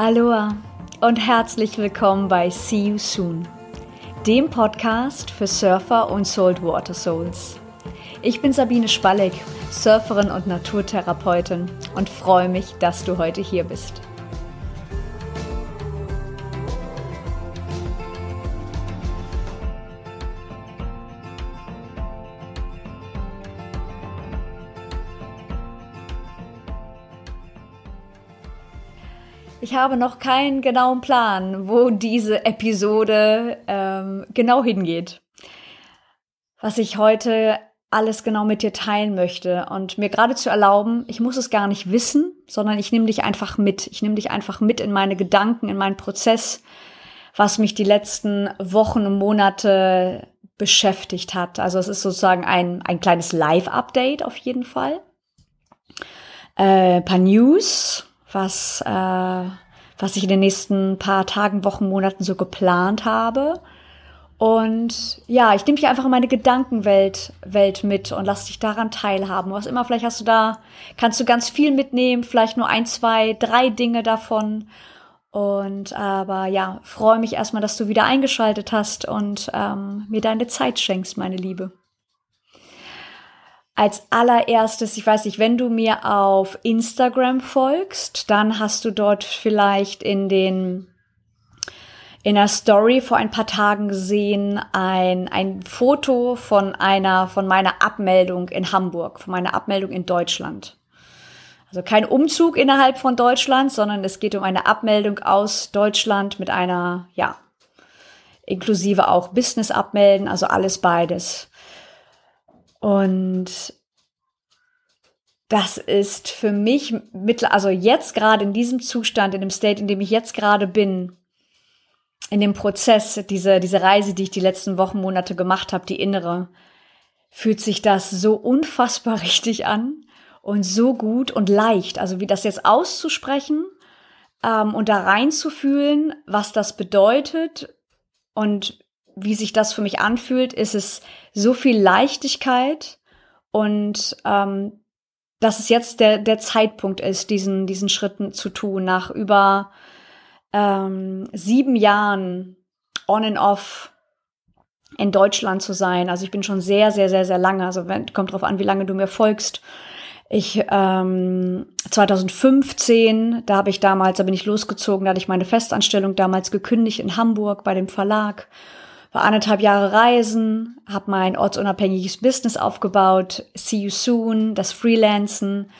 Aloha und herzlich willkommen bei See You Soon, dem Podcast für Surfer und Saltwater Souls. Ich bin Sabine Spalleck, Surferin und Naturtherapeutin und freue mich, dass du heute hier bist. habe noch keinen genauen Plan, wo diese Episode ähm, genau hingeht. Was ich heute alles genau mit dir teilen möchte und mir gerade zu erlauben, ich muss es gar nicht wissen, sondern ich nehme dich einfach mit. Ich nehme dich einfach mit in meine Gedanken, in meinen Prozess, was mich die letzten Wochen und Monate beschäftigt hat. Also es ist sozusagen ein, ein kleines Live-Update auf jeden Fall. Äh, paar News, was äh, was ich in den nächsten paar Tagen, Wochen, Monaten so geplant habe. Und ja, ich nehme dich einfach in meine Gedankenwelt Welt mit und lass dich daran teilhaben. Was immer, vielleicht hast du da, kannst du ganz viel mitnehmen, vielleicht nur ein, zwei, drei Dinge davon. Und aber ja, freue mich erstmal, dass du wieder eingeschaltet hast und ähm, mir deine Zeit schenkst, meine Liebe als allererstes, ich weiß nicht, wenn du mir auf Instagram folgst, dann hast du dort vielleicht in den in der Story vor ein paar Tagen gesehen ein, ein Foto von einer, von meiner Abmeldung in Hamburg, von meiner Abmeldung in Deutschland. Also kein Umzug innerhalb von Deutschland, sondern es geht um eine Abmeldung aus Deutschland mit einer, ja, inklusive auch Business abmelden, also alles beides. Und das ist für mich mittel, also jetzt gerade in diesem Zustand, in dem State, in dem ich jetzt gerade bin, in dem Prozess, diese, diese Reise, die ich die letzten Wochen, Monate gemacht habe, die innere, fühlt sich das so unfassbar richtig an und so gut und leicht. Also wie das jetzt auszusprechen ähm, und da reinzufühlen, was das bedeutet und wie sich das für mich anfühlt, ist es so viel Leichtigkeit und ähm, dass es jetzt der, der Zeitpunkt ist, diesen, diesen Schritten zu tun, nach über ähm, sieben Jahren on and off in Deutschland zu sein. Also ich bin schon sehr, sehr, sehr, sehr lange, also wenn, kommt drauf an, wie lange du mir folgst. Ich ähm, 2015, da habe ich damals, da bin ich losgezogen, da hatte ich meine Festanstellung damals gekündigt in Hamburg bei dem Verlag war anderthalb Jahre reisen, habe mein ortsunabhängiges Business aufgebaut, See You Soon, das Freelancen.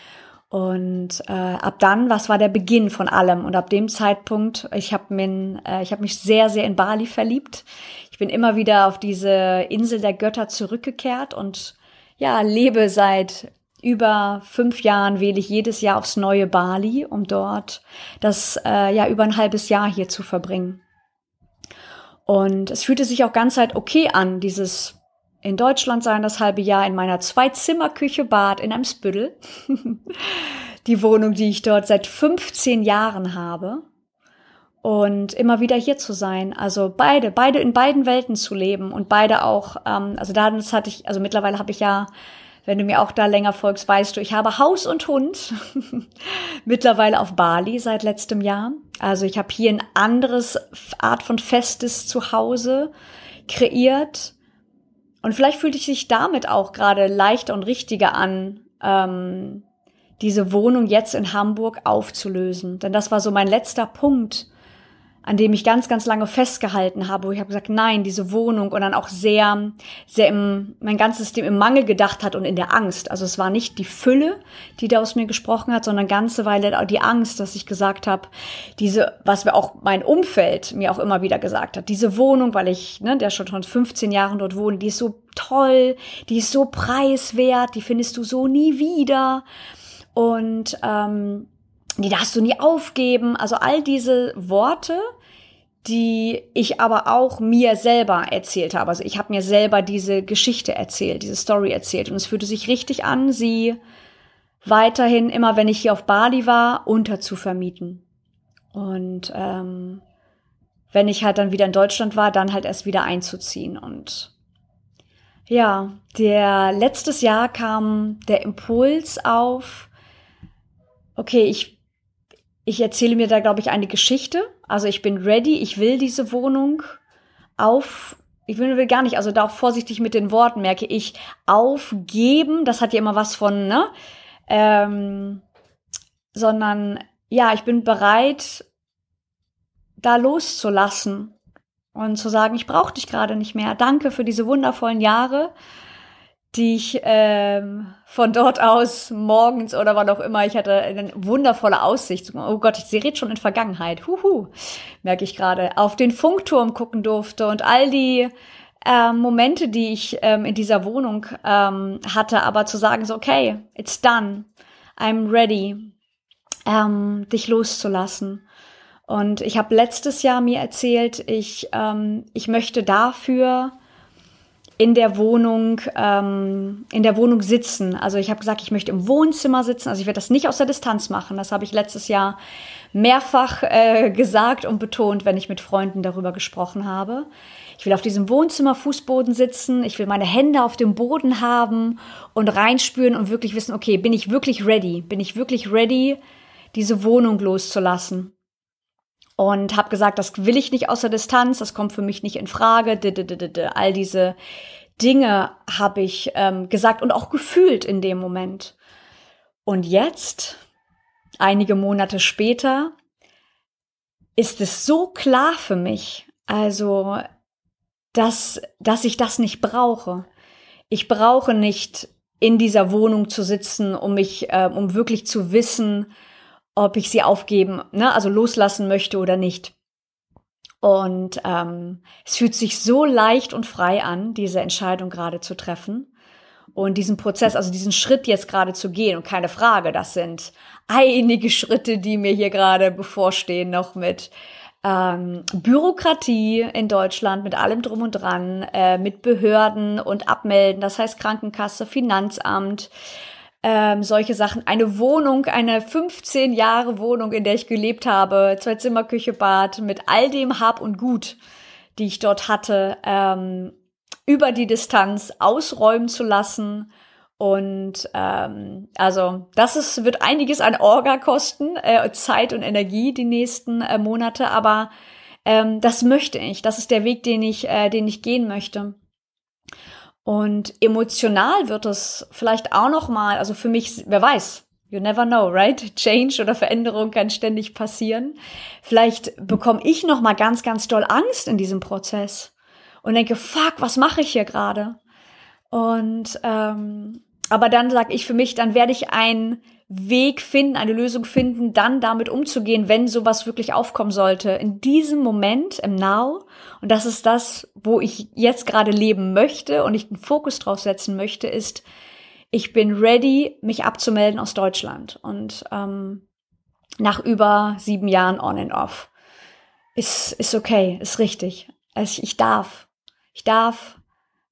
Und äh, ab dann, was war der Beginn von allem? Und ab dem Zeitpunkt, ich habe mich, äh, ich hab mich sehr, sehr in Bali verliebt. Ich bin immer wieder auf diese Insel der Götter zurückgekehrt und ja, lebe seit über fünf Jahren wähle ich jedes Jahr aufs neue Bali, um dort das äh, ja über ein halbes Jahr hier zu verbringen. Und es fühlte sich auch ganz halt okay an, dieses in Deutschland sein, das halbe Jahr in meiner Zwei-Zimmer-Küche Bad in einem Spüttel. die Wohnung, die ich dort seit 15 Jahren habe. Und immer wieder hier zu sein. Also beide, beide in beiden Welten zu leben und beide auch, ähm, also da hatte ich, also mittlerweile habe ich ja wenn du mir auch da länger folgst, weißt du, ich habe Haus und Hund mittlerweile auf Bali seit letztem Jahr. Also ich habe hier ein anderes Art von festes Zuhause kreiert. Und vielleicht fühlt es sich damit auch gerade leichter und richtiger an, ähm, diese Wohnung jetzt in Hamburg aufzulösen. Denn das war so mein letzter Punkt, an dem ich ganz, ganz lange festgehalten habe, wo ich habe gesagt, nein, diese Wohnung und dann auch sehr, sehr im, mein ganzes System im Mangel gedacht hat und in der Angst. Also es war nicht die Fülle, die da aus mir gesprochen hat, sondern ganze Weile die Angst, dass ich gesagt habe, diese, was mir auch mein Umfeld mir auch immer wieder gesagt hat, diese Wohnung, weil ich, ne, der schon schon 15 Jahren dort wohne, die ist so toll, die ist so preiswert, die findest du so nie wieder und ähm, die darfst du nie aufgeben. Also all diese Worte, die ich aber auch mir selber erzählt habe. Also ich habe mir selber diese Geschichte erzählt, diese Story erzählt. Und es fühlte sich richtig an, sie weiterhin, immer wenn ich hier auf Bali war, unterzuvermieten. Und ähm, wenn ich halt dann wieder in Deutschland war, dann halt erst wieder einzuziehen. Und ja, der letztes Jahr kam der Impuls auf, okay, ich, ich erzähle mir da, glaube ich, eine Geschichte also ich bin ready, ich will diese Wohnung auf, ich will, will gar nicht, also da auch vorsichtig mit den Worten merke ich, aufgeben, das hat ja immer was von, ne? Ähm, sondern ja, ich bin bereit, da loszulassen und zu sagen, ich brauche dich gerade nicht mehr. Danke für diese wundervollen Jahre die ich ähm, von dort aus morgens oder wann auch immer, ich hatte eine wundervolle Aussicht. Oh Gott, ich sie redet schon in Vergangenheit. Huhu, merke ich gerade. Auf den Funkturm gucken durfte und all die ähm, Momente, die ich ähm, in dieser Wohnung ähm, hatte, aber zu sagen so, okay, it's done, I'm ready, ähm, dich loszulassen. Und ich habe letztes Jahr mir erzählt, ich, ähm, ich möchte dafür in der Wohnung, ähm, in der Wohnung sitzen. Also ich habe gesagt, ich möchte im Wohnzimmer sitzen. Also ich werde das nicht aus der Distanz machen. Das habe ich letztes Jahr mehrfach äh, gesagt und betont, wenn ich mit Freunden darüber gesprochen habe. Ich will auf diesem Wohnzimmerfußboden sitzen. Ich will meine Hände auf dem Boden haben und reinspüren und wirklich wissen, okay, bin ich wirklich ready? Bin ich wirklich ready, diese Wohnung loszulassen? und habe gesagt, das will ich nicht außer Distanz, das kommt für mich nicht in Frage, all diese Dinge habe ich ähm, gesagt und auch gefühlt in dem Moment. Und jetzt, einige Monate später, ist es so klar für mich, also, dass, dass ich das nicht brauche. Ich brauche nicht in dieser Wohnung zu sitzen, um mich, äh, um wirklich zu wissen, ob ich sie aufgeben, ne, also loslassen möchte oder nicht. Und ähm, es fühlt sich so leicht und frei an, diese Entscheidung gerade zu treffen und diesen Prozess, also diesen Schritt jetzt gerade zu gehen. Und keine Frage, das sind einige Schritte, die mir hier gerade bevorstehen, noch mit ähm, Bürokratie in Deutschland, mit allem drum und dran, äh, mit Behörden und Abmelden, das heißt Krankenkasse, Finanzamt ähm, solche Sachen. Eine Wohnung, eine 15 Jahre Wohnung, in der ich gelebt habe, zwei Zimmer, Küche, Bad, mit all dem Hab und Gut, die ich dort hatte, ähm, über die Distanz ausräumen zu lassen. Und ähm, also das ist, wird einiges an Orga kosten, äh, Zeit und Energie die nächsten äh, Monate, aber ähm, das möchte ich. Das ist der Weg, den ich, äh, den ich gehen möchte. Und emotional wird es vielleicht auch noch mal, also für mich, wer weiß, you never know, right? Change oder Veränderung kann ständig passieren. Vielleicht bekomme ich noch mal ganz, ganz doll Angst in diesem Prozess und denke, fuck, was mache ich hier gerade? Und ähm, aber dann sage ich für mich, dann werde ich ein Weg finden, eine Lösung finden, dann damit umzugehen, wenn sowas wirklich aufkommen sollte. In diesem Moment, im Now, und das ist das, wo ich jetzt gerade leben möchte und ich den Fokus drauf setzen möchte, ist, ich bin ready, mich abzumelden aus Deutschland. Und ähm, nach über sieben Jahren on and off. Ist, ist okay, ist richtig. Also ich darf. Ich darf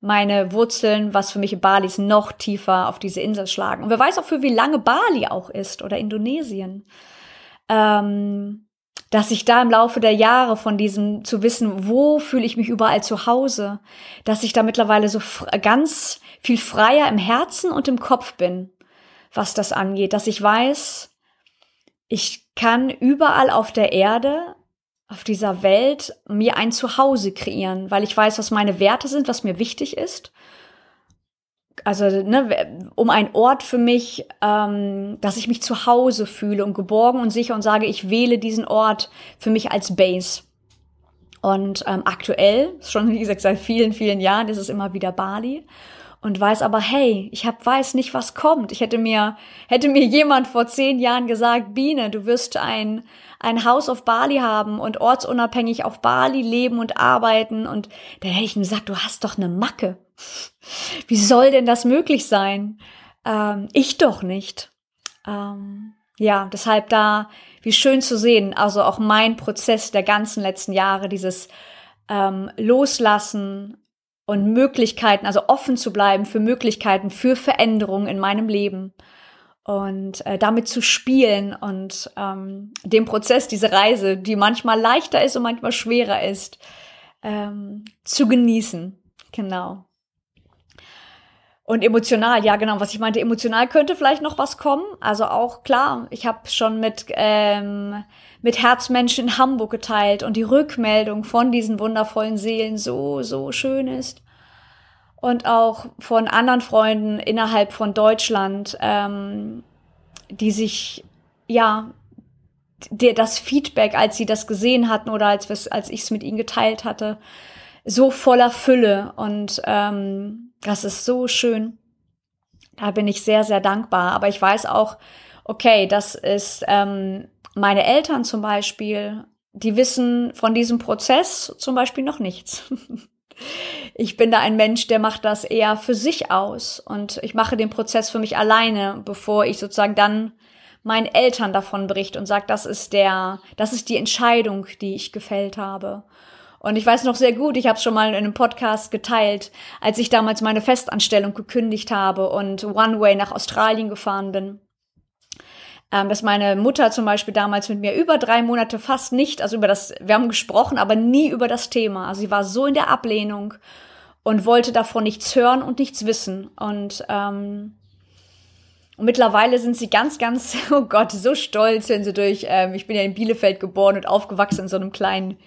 meine Wurzeln, was für mich Bali ist, noch tiefer auf diese Insel schlagen. Und wer weiß auch, für wie lange Bali auch ist oder Indonesien. Ähm, dass ich da im Laufe der Jahre von diesem zu wissen, wo fühle ich mich überall zu Hause, dass ich da mittlerweile so ganz viel freier im Herzen und im Kopf bin, was das angeht, dass ich weiß, ich kann überall auf der Erde auf dieser Welt mir ein Zuhause kreieren, weil ich weiß, was meine Werte sind, was mir wichtig ist. Also ne, um einen Ort für mich, ähm, dass ich mich zu Hause fühle und geborgen und sicher und sage, ich wähle diesen Ort für mich als Base. Und ähm, aktuell, schon wie gesagt seit vielen, vielen Jahren, ist es immer wieder Bali und weiß aber, hey, ich hab, weiß nicht, was kommt. Ich hätte mir, hätte mir jemand vor zehn Jahren gesagt, Biene, du wirst ein, ein Haus auf Bali haben und ortsunabhängig auf Bali leben und arbeiten und dann hätte ich ihm gesagt, du hast doch eine Macke. Wie soll denn das möglich sein? Ähm, ich doch nicht. Ähm, ja, deshalb da, wie schön zu sehen, also auch mein Prozess der ganzen letzten Jahre, dieses ähm, Loslassen, und Möglichkeiten, also offen zu bleiben für Möglichkeiten, für Veränderungen in meinem Leben und äh, damit zu spielen und ähm, dem Prozess, diese Reise, die manchmal leichter ist und manchmal schwerer ist, ähm, zu genießen. Genau. Und emotional, ja genau, was ich meinte, emotional könnte vielleicht noch was kommen. Also auch klar, ich habe schon mit ähm, mit Herzmenschen in Hamburg geteilt und die Rückmeldung von diesen wundervollen Seelen so, so schön ist. Und auch von anderen Freunden innerhalb von Deutschland, ähm, die sich, ja, der, das Feedback, als sie das gesehen hatten oder als, als ich es mit ihnen geteilt hatte, so voller Fülle. Und ähm, das ist so schön. Da bin ich sehr, sehr dankbar. Aber ich weiß auch, okay, das ist ähm, meine Eltern zum Beispiel, die wissen von diesem Prozess zum Beispiel noch nichts. Ich bin da ein Mensch, der macht das eher für sich aus und ich mache den Prozess für mich alleine, bevor ich sozusagen dann meinen Eltern davon bricht und sagt, das ist der, das ist die Entscheidung, die ich gefällt habe. Und ich weiß noch sehr gut, ich habe es schon mal in einem Podcast geteilt, als ich damals meine Festanstellung gekündigt habe und One Way nach Australien gefahren bin ähm, dass meine Mutter zum Beispiel damals mit mir über drei Monate fast nicht, also über das, wir haben gesprochen, aber nie über das Thema. Also sie war so in der Ablehnung und wollte davon nichts hören und nichts wissen. Und, ähm, und mittlerweile sind sie ganz, ganz, oh Gott, so stolz, wenn sie durch, ähm, ich bin ja in Bielefeld geboren und aufgewachsen in so einem kleinen,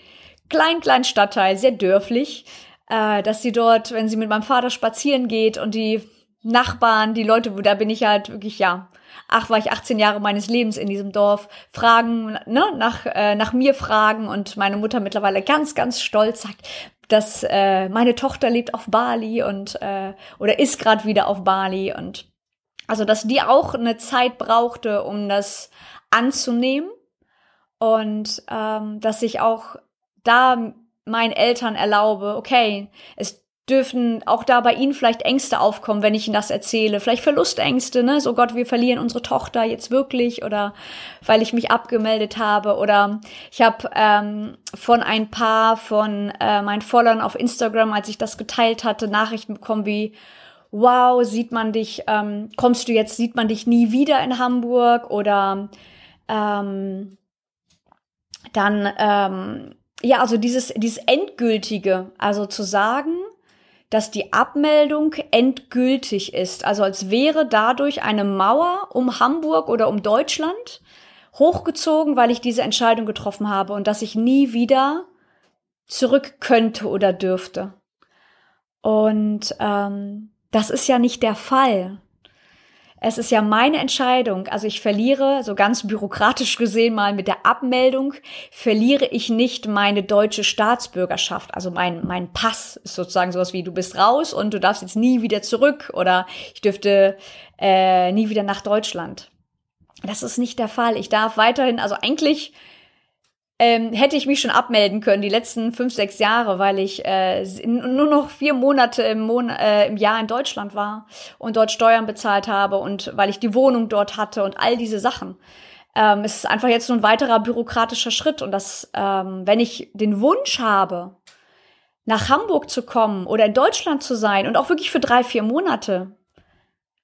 kleinen, kleinen Stadtteil, sehr dörflich, äh, dass sie dort, wenn sie mit meinem Vater spazieren geht und die Nachbarn, die Leute, da bin ich halt wirklich, ja, ach, war ich 18 Jahre meines Lebens in diesem Dorf, fragen, ne, nach, äh, nach mir fragen und meine Mutter mittlerweile ganz, ganz stolz sagt, dass äh, meine Tochter lebt auf Bali und äh, oder ist gerade wieder auf Bali und also dass die auch eine Zeit brauchte, um das anzunehmen und ähm, dass ich auch da meinen Eltern erlaube, okay, es dürfen auch da bei ihnen vielleicht Ängste aufkommen, wenn ich ihnen das erzähle. Vielleicht Verlustängste, ne? So Gott, wir verlieren unsere Tochter jetzt wirklich oder weil ich mich abgemeldet habe oder ich habe ähm, von ein paar von äh, meinen Followern auf Instagram, als ich das geteilt hatte, Nachrichten bekommen wie Wow, sieht man dich, ähm, kommst du jetzt, sieht man dich nie wieder in Hamburg oder ähm, dann ähm, ja, also dieses, dieses Endgültige, also zu sagen, dass die Abmeldung endgültig ist. Also als wäre dadurch eine Mauer um Hamburg oder um Deutschland hochgezogen, weil ich diese Entscheidung getroffen habe und dass ich nie wieder zurück könnte oder dürfte. Und ähm, das ist ja nicht der Fall es ist ja meine Entscheidung. Also ich verliere, so ganz bürokratisch gesehen mal mit der Abmeldung, verliere ich nicht meine deutsche Staatsbürgerschaft. Also mein, mein Pass ist sozusagen sowas wie, du bist raus und du darfst jetzt nie wieder zurück oder ich dürfte äh, nie wieder nach Deutschland. Das ist nicht der Fall. Ich darf weiterhin, also eigentlich ähm, hätte ich mich schon abmelden können, die letzten fünf, sechs Jahre, weil ich äh, nur noch vier Monate im, Mon äh, im Jahr in Deutschland war und dort Steuern bezahlt habe und weil ich die Wohnung dort hatte und all diese Sachen. Ähm, es ist einfach jetzt nur ein weiterer bürokratischer Schritt und das, ähm, wenn ich den Wunsch habe, nach Hamburg zu kommen oder in Deutschland zu sein und auch wirklich für drei, vier Monate,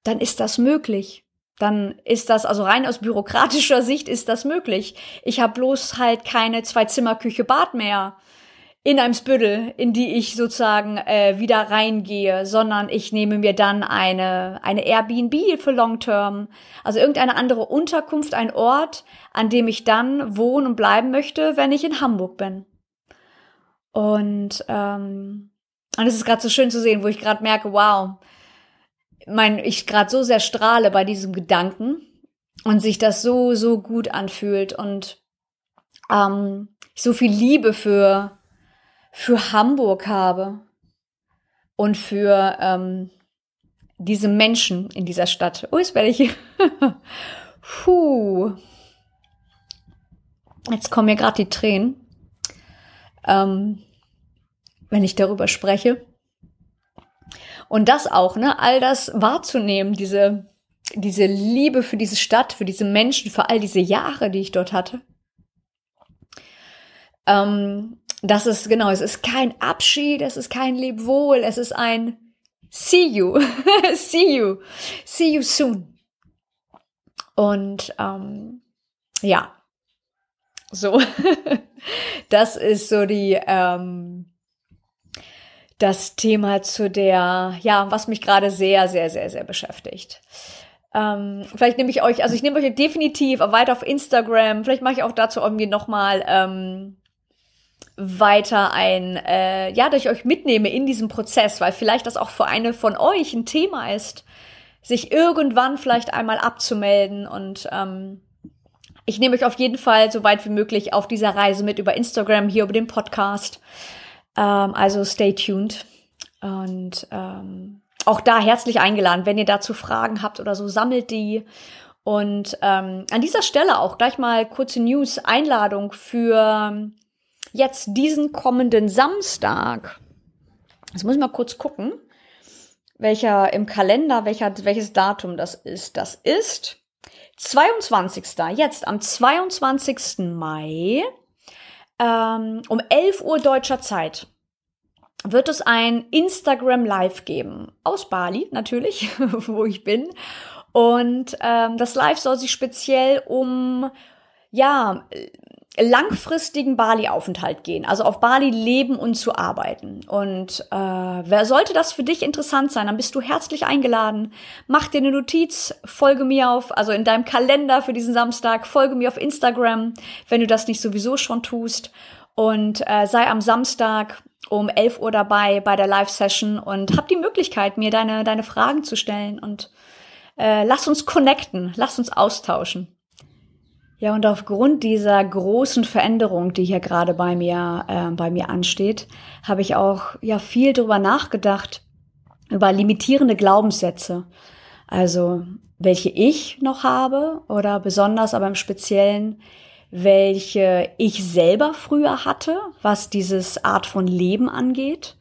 dann ist das möglich dann ist das, also rein aus bürokratischer Sicht ist das möglich. Ich habe bloß halt keine Zwei-Zimmer-Küche-Bad mehr in einem Spüttel, in die ich sozusagen äh, wieder reingehe, sondern ich nehme mir dann eine, eine Airbnb für Long Term, also irgendeine andere Unterkunft, ein Ort, an dem ich dann wohnen und bleiben möchte, wenn ich in Hamburg bin. Und, ähm, und es ist gerade so schön zu sehen, wo ich gerade merke, wow, mein, ich gerade so sehr strahle bei diesem Gedanken und sich das so, so gut anfühlt und ähm, ich so viel Liebe für, für Hamburg habe und für ähm, diese Menschen in dieser Stadt. Oh, jetzt werde ich. Puh. Jetzt kommen mir gerade die Tränen, ähm, wenn ich darüber spreche. Und das auch, ne, all das wahrzunehmen, diese, diese Liebe für diese Stadt, für diese Menschen, für all diese Jahre, die ich dort hatte. Ähm, das ist, genau, es ist kein Abschied, es ist kein Lebwohl, es ist ein See you, see you, see you soon. Und ähm, ja, so, das ist so die, ähm, das Thema zu der, ja, was mich gerade sehr, sehr, sehr, sehr beschäftigt. Ähm, vielleicht nehme ich euch, also ich nehme euch definitiv weiter auf Instagram. Vielleicht mache ich auch dazu irgendwie nochmal ähm, weiter ein, äh, ja, dass ich euch mitnehme in diesem Prozess, weil vielleicht das auch für eine von euch ein Thema ist, sich irgendwann vielleicht einmal abzumelden und ähm, ich nehme euch auf jeden Fall so weit wie möglich auf dieser Reise mit über Instagram, hier über den Podcast. Ähm, also stay tuned und ähm, auch da herzlich eingeladen, wenn ihr dazu Fragen habt oder so, sammelt die. Und ähm, an dieser Stelle auch gleich mal kurze News, Einladung für ähm, jetzt diesen kommenden Samstag. Jetzt muss ich mal kurz gucken, welcher im Kalender, welcher, welches Datum das ist. Das ist 22. Jetzt am 22. Mai ähm, um 11 Uhr deutscher Zeit wird es ein Instagram Live geben. Aus Bali natürlich, wo ich bin. Und ähm, das Live soll sich speziell um ja, langfristigen Bali-Aufenthalt gehen, also auf Bali leben und zu arbeiten. Und äh, wer sollte das für dich interessant sein, dann bist du herzlich eingeladen. Mach dir eine Notiz, folge mir auf, also in deinem Kalender für diesen Samstag, folge mir auf Instagram, wenn du das nicht sowieso schon tust. Und äh, sei am Samstag um 11 Uhr dabei bei der Live-Session und hab die Möglichkeit, mir deine, deine Fragen zu stellen und äh, lass uns connecten, lass uns austauschen. Ja, und aufgrund dieser großen Veränderung, die hier gerade bei mir, äh, bei mir ansteht, habe ich auch ja viel drüber nachgedacht, über limitierende Glaubenssätze. Also, welche ich noch habe oder besonders aber im Speziellen, welche ich selber früher hatte, was dieses Art von Leben angeht.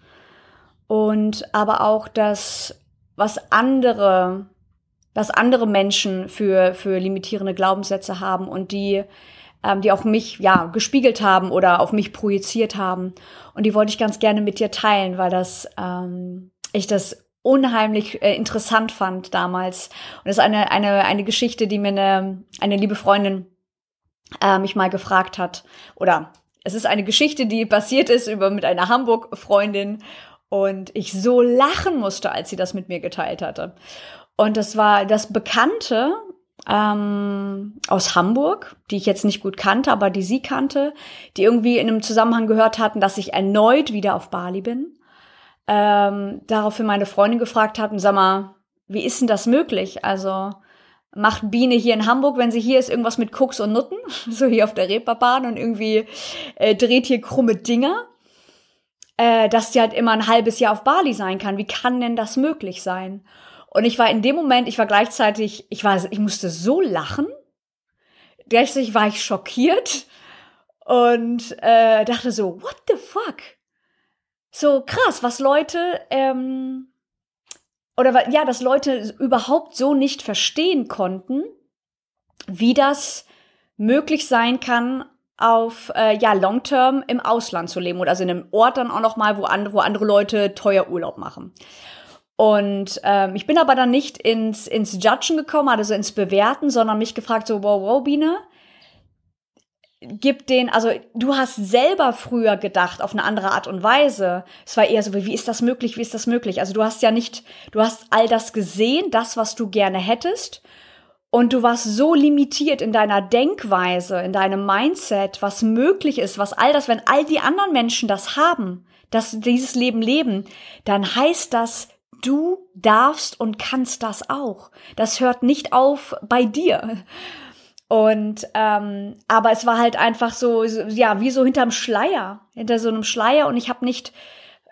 Und aber auch das, was andere was andere Menschen für, für limitierende Glaubenssätze haben und die, ähm, die auch mich, ja, gespiegelt haben oder auf mich projiziert haben. Und die wollte ich ganz gerne mit dir teilen, weil das, ähm, ich das unheimlich äh, interessant fand damals. Und das ist eine, eine, eine Geschichte, die mir eine, eine liebe Freundin äh, mich mal gefragt hat. Oder es ist eine Geschichte, die passiert ist über mit einer Hamburg-Freundin und ich so lachen musste, als sie das mit mir geteilt hatte. Und das war das Bekannte ähm, aus Hamburg, die ich jetzt nicht gut kannte, aber die sie kannte, die irgendwie in einem Zusammenhang gehört hatten, dass ich erneut wieder auf Bali bin. Ähm, daraufhin meine Freundin gefragt hatten, sag mal, wie ist denn das möglich? Also macht Biene hier in Hamburg, wenn sie hier ist, irgendwas mit Koks und Nutten, so hier auf der Reeperbahn und irgendwie äh, dreht hier krumme Dinger, äh, dass sie halt immer ein halbes Jahr auf Bali sein kann. Wie kann denn das möglich sein? Und ich war in dem Moment, ich war gleichzeitig, ich war, ich musste so lachen, gleichzeitig war ich schockiert und äh, dachte so, what the fuck? So krass, was Leute, ähm, oder ja, dass Leute überhaupt so nicht verstehen konnten, wie das möglich sein kann, auf äh, ja Long Term im Ausland zu leben oder also in einem Ort dann auch noch mal, wo andere, wo andere Leute teuer Urlaub machen. Und ähm, ich bin aber dann nicht ins, ins Judgen gekommen, also ins Bewerten, sondern mich gefragt, so, wow, wow, Biene, gib den, also du hast selber früher gedacht auf eine andere Art und Weise. Es war eher so, wie ist das möglich, wie ist das möglich? Also du hast ja nicht, du hast all das gesehen, das, was du gerne hättest. Und du warst so limitiert in deiner Denkweise, in deinem Mindset, was möglich ist, was all das, wenn all die anderen Menschen das haben, dass dieses Leben leben, dann heißt das, Du darfst und kannst das auch. Das hört nicht auf bei dir. Und ähm, aber es war halt einfach so, ja, wie so hinterm Schleier, hinter so einem Schleier und ich habe nicht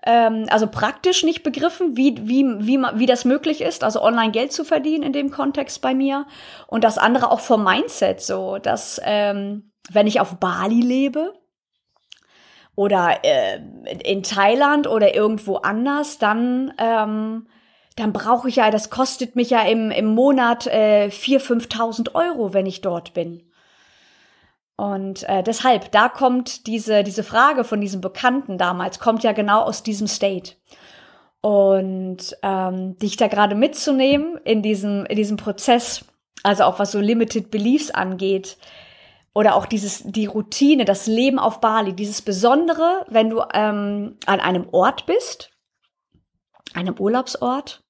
ähm, also praktisch nicht begriffen, wie, wie, wie, wie das möglich ist, also online Geld zu verdienen in dem Kontext bei mir. Und das andere auch vom Mindset so, dass ähm, wenn ich auf Bali lebe, oder äh, in Thailand oder irgendwo anders, dann, ähm, dann brauche ich ja, das kostet mich ja im, im Monat äh, 4.000, 5.000 Euro, wenn ich dort bin. Und äh, deshalb, da kommt diese, diese Frage von diesem Bekannten damals, kommt ja genau aus diesem State. Und ähm, dich da gerade mitzunehmen in diesem, in diesem Prozess, also auch was so Limited Beliefs angeht, oder auch dieses, die Routine, das Leben auf Bali, dieses Besondere, wenn du ähm, an einem Ort bist, einem Urlaubsort,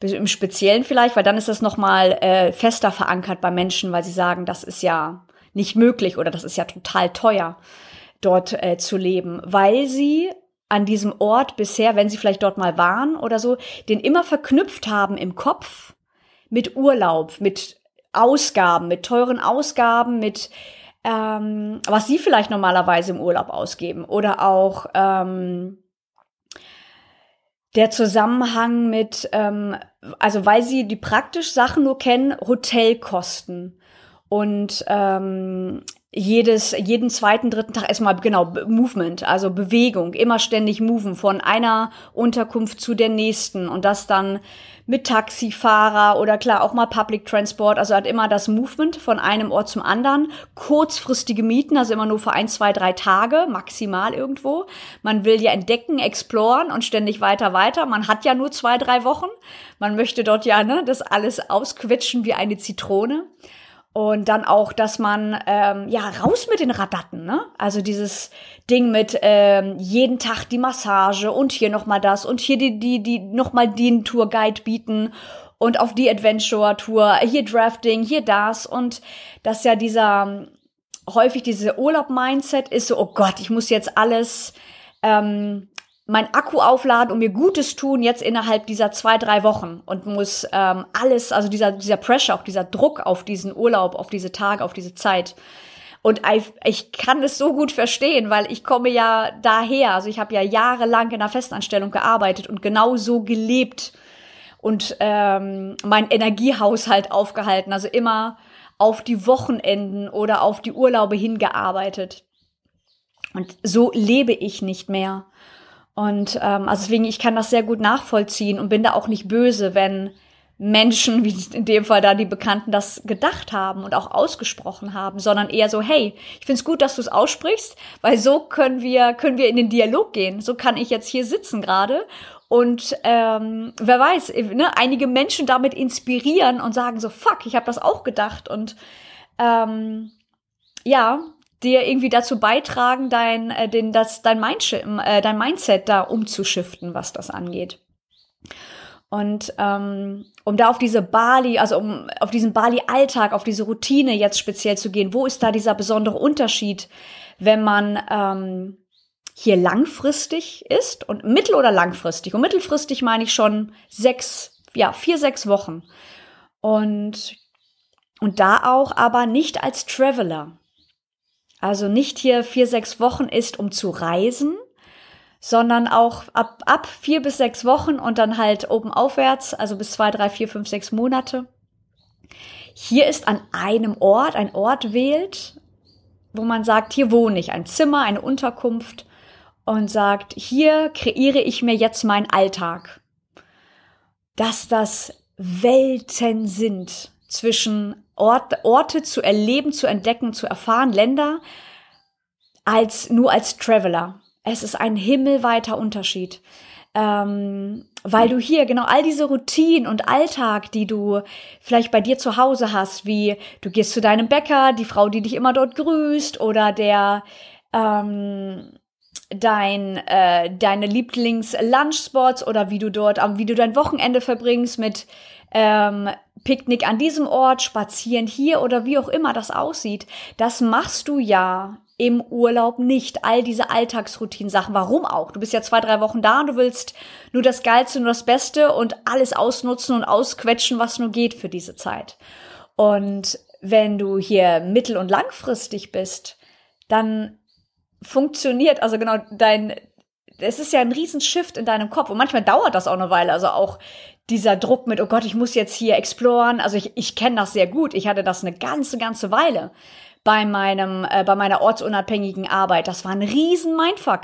im Speziellen vielleicht, weil dann ist das nochmal äh, fester verankert bei Menschen, weil sie sagen, das ist ja nicht möglich oder das ist ja total teuer, dort äh, zu leben, weil sie an diesem Ort bisher, wenn sie vielleicht dort mal waren oder so, den immer verknüpft haben im Kopf mit Urlaub, mit Ausgaben, mit teuren Ausgaben, mit ähm, was sie vielleicht normalerweise im Urlaub ausgeben oder auch ähm, der Zusammenhang mit, ähm, also weil sie die praktisch Sachen nur kennen, Hotelkosten und ähm, jedes, jeden zweiten, dritten Tag erstmal, genau, Movement, also Bewegung, immer ständig moven von einer Unterkunft zu der nächsten und das dann mit Taxifahrer oder klar auch mal Public Transport, also hat immer das Movement von einem Ort zum anderen, kurzfristige Mieten, also immer nur für ein, zwei, drei Tage, maximal irgendwo. Man will ja entdecken, exploren und ständig weiter, weiter. Man hat ja nur zwei, drei Wochen. Man möchte dort ja, ne, das alles ausquetschen wie eine Zitrone. Und dann auch, dass man, ähm, ja, raus mit den Radatten, ne? Also dieses Ding mit ähm, jeden Tag die Massage und hier nochmal das und hier die, die, die, nochmal den Tourguide bieten und auf die Adventure-Tour, hier Drafting, hier das und dass ja dieser, häufig diese Urlaub-Mindset ist so, oh Gott, ich muss jetzt alles ähm, mein Akku aufladen und mir Gutes tun jetzt innerhalb dieser zwei, drei Wochen und muss ähm, alles, also dieser, dieser Pressure, auch dieser Druck auf diesen Urlaub, auf diese Tage, auf diese Zeit. Und ich, ich kann es so gut verstehen, weil ich komme ja daher. Also ich habe ja jahrelang in einer Festanstellung gearbeitet und genau so gelebt und ähm, meinen Energiehaushalt aufgehalten. Also immer auf die Wochenenden oder auf die Urlaube hingearbeitet. Und so lebe ich nicht mehr. Und ähm, also deswegen, ich kann das sehr gut nachvollziehen und bin da auch nicht böse, wenn Menschen, wie in dem Fall da die Bekannten, das gedacht haben und auch ausgesprochen haben, sondern eher so, hey, ich find's gut, dass du es aussprichst, weil so können wir, können wir in den Dialog gehen. So kann ich jetzt hier sitzen gerade und ähm, wer weiß, äh, ne, einige Menschen damit inspirieren und sagen so, fuck, ich habe das auch gedacht und ähm, ja, dir irgendwie dazu beitragen, dein, äh, den, das, dein, Mindset, ähm, äh, dein Mindset da umzuschiften, was das angeht. Und ähm, um da auf diese Bali, also um auf diesen Bali-Alltag, auf diese Routine jetzt speziell zu gehen, wo ist da dieser besondere Unterschied, wenn man ähm, hier langfristig ist und mittel- oder langfristig? Und mittelfristig meine ich schon sechs, ja, vier, sechs Wochen. Und, und da auch aber nicht als Traveler. Also nicht hier vier, sechs Wochen ist, um zu reisen, sondern auch ab, ab vier bis sechs Wochen und dann halt oben aufwärts, also bis zwei, drei, vier, fünf, sechs Monate. Hier ist an einem Ort, ein Ort wählt, wo man sagt, hier wohne ich, ein Zimmer, eine Unterkunft und sagt, hier kreiere ich mir jetzt meinen Alltag. Dass das Welten sind zwischen Orte, Orte zu erleben, zu entdecken, zu erfahren, Länder, als nur als Traveler. Es ist ein himmelweiter Unterschied. Ähm, weil du hier genau all diese Routinen und Alltag, die du vielleicht bei dir zu Hause hast, wie du gehst zu deinem Bäcker, die Frau, die dich immer dort grüßt oder der ähm, dein äh, deine Lieblings Lunchspots oder wie du dort wie du dein Wochenende verbringst mit ähm, Picknick an diesem Ort, spazieren hier oder wie auch immer das aussieht, das machst du ja im Urlaub nicht. All diese Alltagsroutinen-Sachen. Warum auch? Du bist ja zwei, drei Wochen da und du willst nur das Geilste, nur das Beste und alles ausnutzen und ausquetschen, was nur geht für diese Zeit. Und wenn du hier mittel- und langfristig bist, dann funktioniert, also genau, dein, es ist ja ein Riesenshift in deinem Kopf und manchmal dauert das auch eine Weile. Also auch dieser Druck mit, oh Gott, ich muss jetzt hier exploren. Also ich, ich kenne das sehr gut. Ich hatte das eine ganze, ganze Weile bei meinem, äh, bei meiner ortsunabhängigen Arbeit. Das war ein riesen Mindfuck.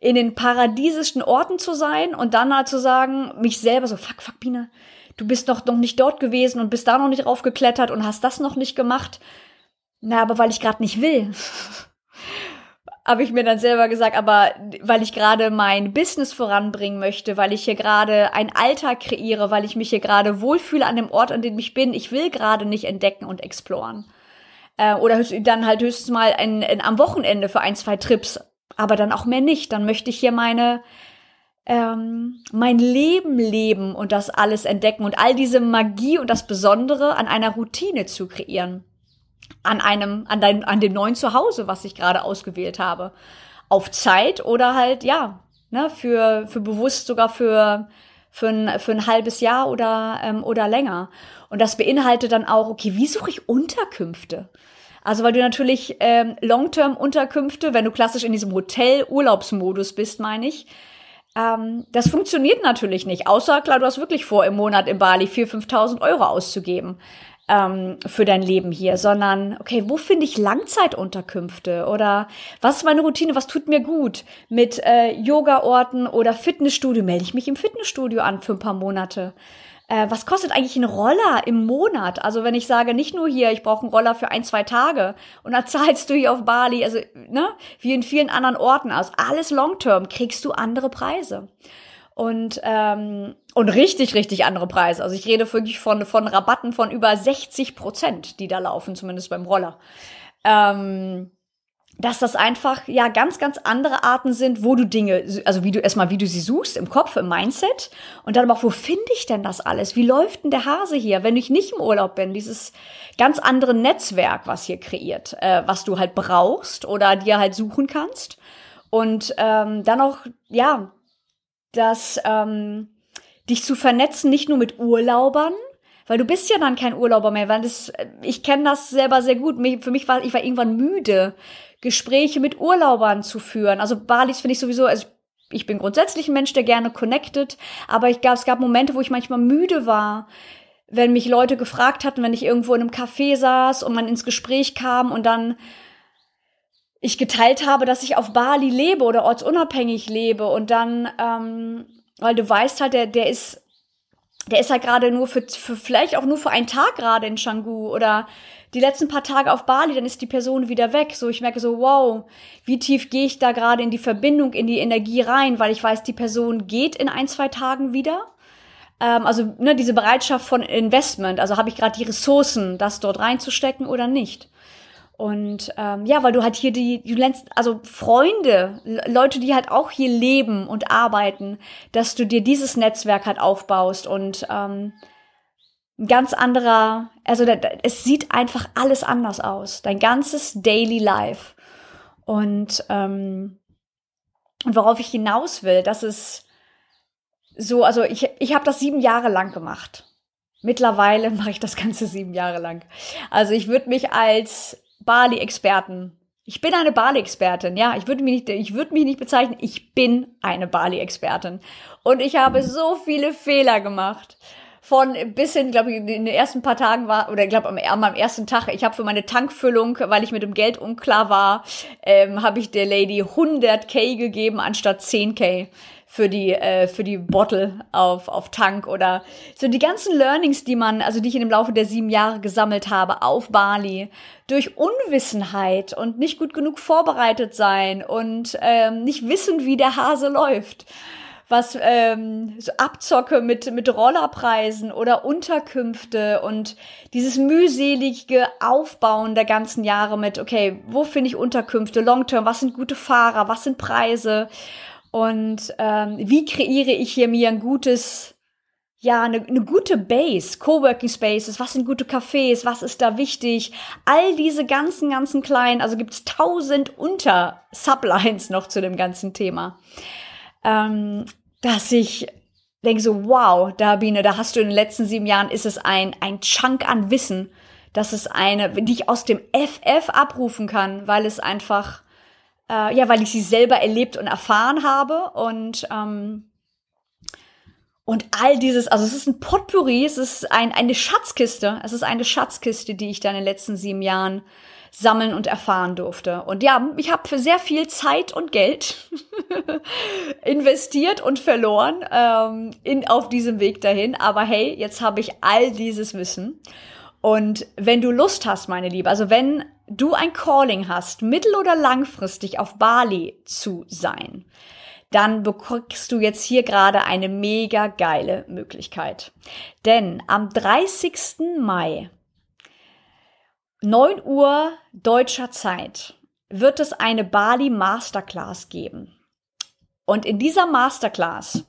In den paradiesischen Orten zu sein und dann halt zu sagen, mich selber so, fuck, fuck, Biene, du bist noch, noch nicht dort gewesen und bist da noch nicht raufgeklettert und hast das noch nicht gemacht. Na, aber weil ich gerade nicht will. habe ich mir dann selber gesagt, aber weil ich gerade mein Business voranbringen möchte, weil ich hier gerade einen Alltag kreiere, weil ich mich hier gerade wohlfühle an dem Ort, an dem ich bin, ich will gerade nicht entdecken und exploren. Äh, oder dann halt höchstens mal ein, ein, am Wochenende für ein, zwei Trips, aber dann auch mehr nicht. Dann möchte ich hier meine, ähm, mein Leben leben und das alles entdecken und all diese Magie und das Besondere an einer Routine zu kreieren an einem, an deinem, an dem neuen Zuhause, was ich gerade ausgewählt habe. Auf Zeit oder halt, ja, ne, für, für bewusst sogar für, für ein, für ein halbes Jahr oder, ähm, oder länger. Und das beinhaltet dann auch, okay, wie suche ich Unterkünfte? Also weil du natürlich ähm, Long-Term-Unterkünfte, wenn du klassisch in diesem Hotel-Urlaubsmodus bist, meine ich, ähm, das funktioniert natürlich nicht. Außer, klar, du hast wirklich vor, im Monat in Bali 4.000, 5.000 Euro auszugeben ähm, für dein Leben hier, sondern okay, wo finde ich Langzeitunterkünfte oder was ist meine Routine, was tut mir gut? Mit äh, Yoga-Orten oder Fitnessstudio melde ich mich im Fitnessstudio an für ein paar Monate äh, was kostet eigentlich ein Roller im Monat? Also wenn ich sage, nicht nur hier, ich brauche einen Roller für ein, zwei Tage und dann zahlst du hier auf Bali, also ne, wie in vielen anderen Orten aus, alles Long-Term, kriegst du andere Preise und, ähm, und richtig, richtig andere Preise. Also ich rede wirklich von, von Rabatten von über 60 Prozent, die da laufen, zumindest beim Roller. Ähm, dass das einfach ja ganz, ganz andere Arten sind, wo du Dinge, also wie du erstmal, wie du sie suchst, im Kopf, im Mindset und dann aber auch, wo finde ich denn das alles? Wie läuft denn der Hase hier, wenn ich nicht im Urlaub bin? Dieses ganz andere Netzwerk, was hier kreiert, äh, was du halt brauchst oder dir halt suchen kannst. Und ähm, dann auch, ja, dass ähm, dich zu vernetzen, nicht nur mit Urlaubern, weil du bist ja dann kein Urlauber mehr, weil das, äh, ich kenne das selber sehr gut. Für mich war, ich war irgendwann müde, Gespräche mit Urlaubern zu führen. Also Balis finde ich sowieso, also ich bin grundsätzlich ein Mensch, der gerne connected, aber ich gab, es gab Momente, wo ich manchmal müde war, wenn mich Leute gefragt hatten, wenn ich irgendwo in einem Café saß und man ins Gespräch kam und dann ich geteilt habe, dass ich auf Bali lebe oder ortsunabhängig lebe und dann, ähm, weil du weißt halt, der, der ist, der ist halt gerade nur für, für, vielleicht auch nur für einen Tag gerade in Canggu oder die letzten paar Tage auf Bali, dann ist die Person wieder weg. So, ich merke so, wow, wie tief gehe ich da gerade in die Verbindung, in die Energie rein, weil ich weiß, die Person geht in ein, zwei Tagen wieder. Ähm, also, ne, diese Bereitschaft von Investment, also habe ich gerade die Ressourcen, das dort reinzustecken oder nicht. Und ähm, ja, weil du halt hier die, du lernst, also Freunde, Leute, die halt auch hier leben und arbeiten, dass du dir dieses Netzwerk halt aufbaust und ähm, ein ganz anderer, also da, es sieht einfach alles anders aus, dein ganzes Daily Life. Und, ähm, und worauf ich hinaus will, das ist so, also ich, ich habe das sieben Jahre lang gemacht. Mittlerweile mache ich das Ganze sieben Jahre lang. Also ich würde mich als Bali-Experten. Ich bin eine Bali-Expertin, ja. Ich würde mich nicht, ich würde mich nicht bezeichnen. Ich bin eine Bali-Expertin. Und ich habe so viele Fehler gemacht von bis hin, glaube ich, in den ersten paar Tagen war, oder ich glaube am, am ersten Tag, ich habe für meine Tankfüllung, weil ich mit dem Geld unklar war, ähm, habe ich der Lady 100k gegeben anstatt 10k für die äh, für die Bottle auf auf Tank oder so die ganzen Learnings, die man also die ich in dem Laufe der sieben Jahre gesammelt habe auf Bali durch Unwissenheit und nicht gut genug vorbereitet sein und ähm, nicht wissen, wie der Hase läuft was ähm, so Abzocke mit, mit Rollerpreisen oder Unterkünfte und dieses mühselige Aufbauen der ganzen Jahre mit, okay, wo finde ich Unterkünfte, Long-Term, was sind gute Fahrer, was sind Preise und ähm, wie kreiere ich hier mir ein gutes, ja, eine, eine gute Base, Coworking Spaces, was sind gute Cafés, was ist da wichtig, all diese ganzen, ganzen kleinen, also gibt's tausend Unter-Sublines noch zu dem ganzen Thema. Ähm, dass ich denke so, wow, Dabine, da hast du in den letzten sieben Jahren, ist es ein, ein Chunk an Wissen. dass es eine, die ich aus dem FF abrufen kann, weil es einfach, äh, ja, weil ich sie selber erlebt und erfahren habe und, ähm, und all dieses, also es ist ein Potpourri, es ist ein, eine Schatzkiste, es ist eine Schatzkiste, die ich da in den letzten sieben Jahren sammeln und erfahren durfte. Und ja, ich habe für sehr viel Zeit und Geld investiert und verloren ähm, in, auf diesem Weg dahin. Aber hey, jetzt habe ich all dieses Wissen. Und wenn du Lust hast, meine Liebe, also wenn du ein Calling hast, mittel- oder langfristig auf Bali zu sein, dann bekommst du jetzt hier gerade eine mega geile Möglichkeit. Denn am 30. Mai 9 Uhr deutscher Zeit wird es eine Bali Masterclass geben. Und in dieser Masterclass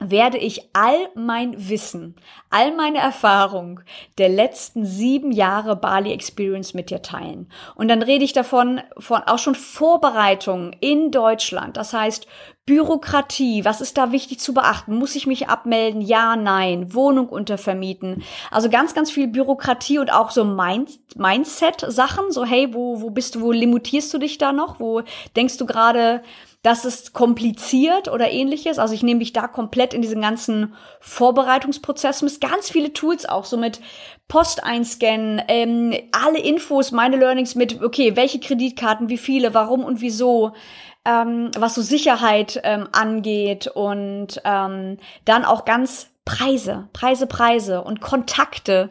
werde ich all mein Wissen, all meine Erfahrung der letzten sieben Jahre Bali Experience mit dir teilen. Und dann rede ich davon, von auch schon Vorbereitungen in Deutschland. Das heißt, Bürokratie, was ist da wichtig zu beachten? Muss ich mich abmelden? Ja, nein. Wohnung untervermieten. Also ganz, ganz viel Bürokratie und auch so Mind Mindset-Sachen. So, hey, wo, wo bist du, wo limitierst du dich da noch? Wo denkst du gerade, das ist kompliziert oder ähnliches? Also ich nehme mich da komplett in diesen ganzen Vorbereitungsprozess mit. Ganz viele Tools auch, so mit Post einscannen, ähm, alle Infos, meine Learnings mit, okay, welche Kreditkarten, wie viele, warum und wieso ähm, was so Sicherheit ähm, angeht und ähm, dann auch ganz Preise, Preise, Preise und Kontakte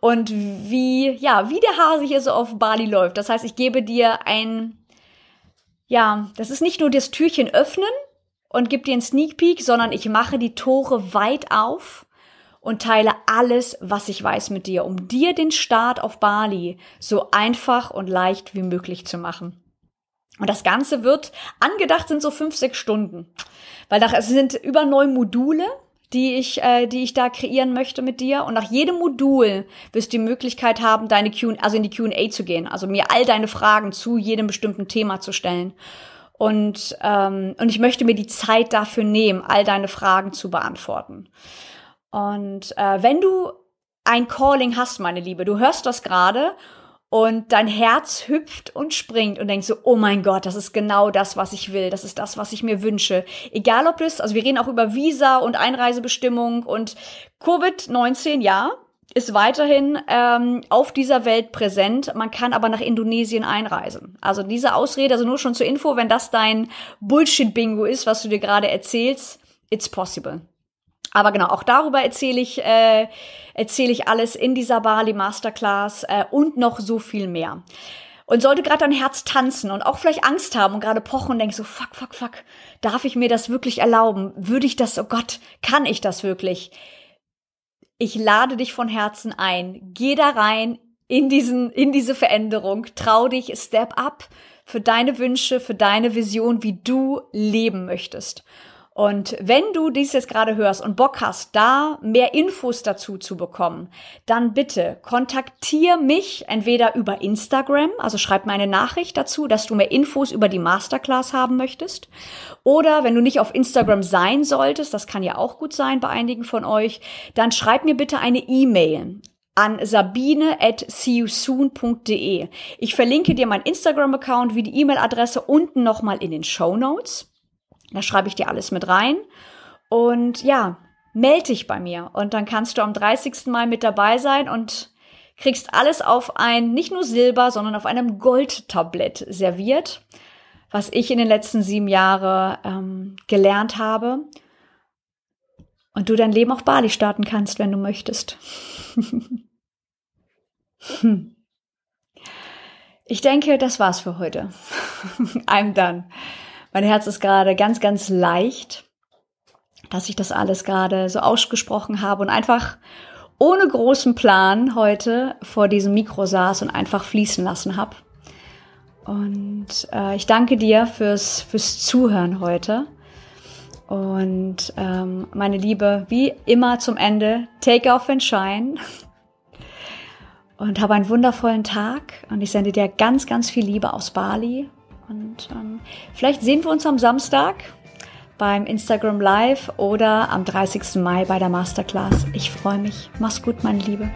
und wie, ja, wie der Hase hier so auf Bali läuft. Das heißt, ich gebe dir ein, ja, das ist nicht nur das Türchen öffnen und gebe dir einen Sneak Peek, sondern ich mache die Tore weit auf und teile alles, was ich weiß mit dir, um dir den Start auf Bali so einfach und leicht wie möglich zu machen. Und das Ganze wird angedacht sind so fünf, sechs Stunden, weil es sind über neun Module, die ich, äh, die ich da kreieren möchte mit dir. Und nach jedem Modul wirst du die Möglichkeit haben, deine Q, also in die Q&A zu gehen, also mir all deine Fragen zu jedem bestimmten Thema zu stellen. Und ähm, und ich möchte mir die Zeit dafür nehmen, all deine Fragen zu beantworten. Und äh, wenn du ein Calling hast, meine Liebe, du hörst das gerade und dein Herz hüpft und springt und denkst so, oh mein Gott, das ist genau das, was ich will, das ist das, was ich mir wünsche. Egal ob es, also wir reden auch über Visa und Einreisebestimmung und Covid-19, ja, ist weiterhin ähm, auf dieser Welt präsent. Man kann aber nach Indonesien einreisen. Also diese Ausrede, also nur schon zur Info, wenn das dein Bullshit-Bingo ist, was du dir gerade erzählst, it's possible. Aber genau, auch darüber erzähle ich, äh, erzähle ich alles in dieser Bali Masterclass äh, und noch so viel mehr. Und sollte gerade dein Herz tanzen und auch vielleicht Angst haben und gerade pochen und denkst so, fuck, fuck, fuck, darf ich mir das wirklich erlauben? Würde ich das, oh Gott, kann ich das wirklich? Ich lade dich von Herzen ein. Geh da rein in diesen, in diese Veränderung. Trau dich, step up für deine Wünsche, für deine Vision, wie du leben möchtest. Und wenn du dies jetzt gerade hörst und Bock hast, da mehr Infos dazu zu bekommen, dann bitte kontaktier mich entweder über Instagram, also schreib mir eine Nachricht dazu, dass du mehr Infos über die Masterclass haben möchtest. Oder wenn du nicht auf Instagram sein solltest, das kann ja auch gut sein bei einigen von euch, dann schreib mir bitte eine E-Mail an sabine at seeyousoon.de. Ich verlinke dir mein Instagram-Account wie die E-Mail-Adresse unten nochmal in den Show Notes. Da schreibe ich dir alles mit rein. Und ja, melde dich bei mir. Und dann kannst du am 30. Mai mit dabei sein und kriegst alles auf ein, nicht nur Silber, sondern auf einem Goldtablett serviert, was ich in den letzten sieben Jahren ähm, gelernt habe. Und du dein Leben auf Bali starten kannst, wenn du möchtest. Ich denke, das war's für heute. I'm done. Mein Herz ist gerade ganz, ganz leicht, dass ich das alles gerade so ausgesprochen habe und einfach ohne großen Plan heute vor diesem Mikro saß und einfach fließen lassen habe. Und äh, ich danke dir fürs, fürs Zuhören heute. Und ähm, meine Liebe, wie immer zum Ende, take off and shine. Und habe einen wundervollen Tag und ich sende dir ganz, ganz viel Liebe aus Bali. Und ähm, vielleicht sehen wir uns am Samstag beim Instagram Live oder am 30. Mai bei der Masterclass. Ich freue mich. Mach's gut, meine Liebe.